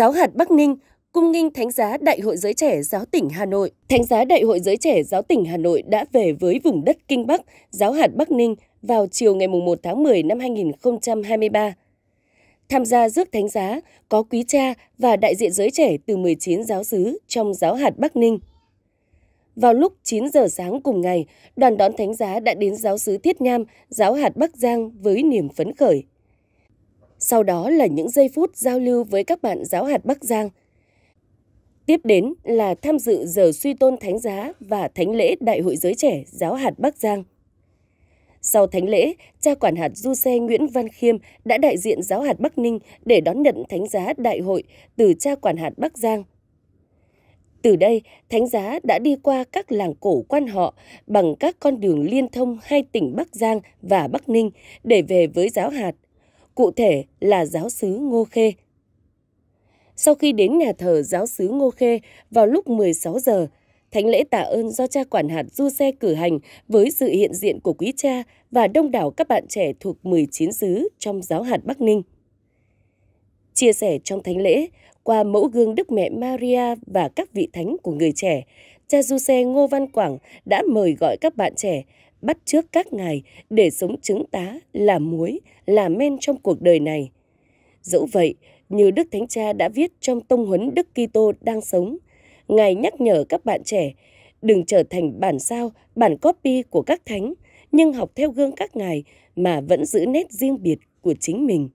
Giáo hạt Bắc Ninh cung nghinh thánh giá Đại hội Giới Trẻ Giáo tỉnh Hà Nội. Thánh giá Đại hội Giới Trẻ Giáo tỉnh Hà Nội đã về với vùng đất Kinh Bắc, giáo hạt Bắc Ninh vào chiều ngày 1 tháng 10 năm 2023. Tham gia rước thánh giá có quý cha và đại diện giới trẻ từ 19 giáo sứ trong giáo hạt Bắc Ninh. Vào lúc 9 giờ sáng cùng ngày, đoàn đón thánh giá đã đến giáo sứ Thiết Nham, giáo hạt Bắc Giang với niềm phấn khởi sau đó là những giây phút giao lưu với các bạn giáo hạt Bắc Giang. Tiếp đến là tham dự giờ suy tôn thánh giá và thánh lễ Đại hội giới trẻ giáo hạt Bắc Giang. Sau thánh lễ, cha quản hạt du xe Nguyễn Văn Khiêm đã đại diện giáo hạt Bắc Ninh để đón nhận thánh giá đại hội từ cha quản hạt Bắc Giang. Từ đây, thánh giá đã đi qua các làng cổ quan họ bằng các con đường liên thông hai tỉnh Bắc Giang và Bắc Ninh để về với giáo hạt – cụ thể là giáo sứ Ngô Khê. Sau khi đến nhà thờ giáo sứ Ngô Khê vào lúc 16 giờ, thánh lễ tạ ơn do cha quản hạt du xe cử hành với sự hiện diện của quý cha và đông đảo các bạn trẻ thuộc 19 xứ trong giáo hạt Bắc Ninh. Chia sẻ trong thánh lễ, qua mẫu gương Đức Mẹ Maria và các vị thánh của người trẻ, cha du xe Ngô Văn Quảng đã mời gọi các bạn trẻ bắt trước các ngài để sống chứng tá, là muối, là men trong cuộc đời này. Dẫu vậy, như Đức Thánh Cha đã viết trong tông huấn Đức Kitô đang sống, ngài nhắc nhở các bạn trẻ đừng trở thành bản sao, bản copy của các thánh, nhưng học theo gương các ngài mà vẫn giữ nét riêng biệt của chính mình.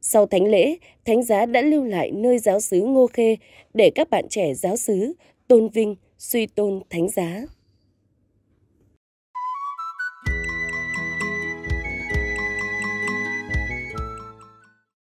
Sau thánh lễ, thánh giá đã lưu lại nơi giáo xứ Ngô Khê để các bạn trẻ giáo xứ tôn vinh, suy tôn thánh giá.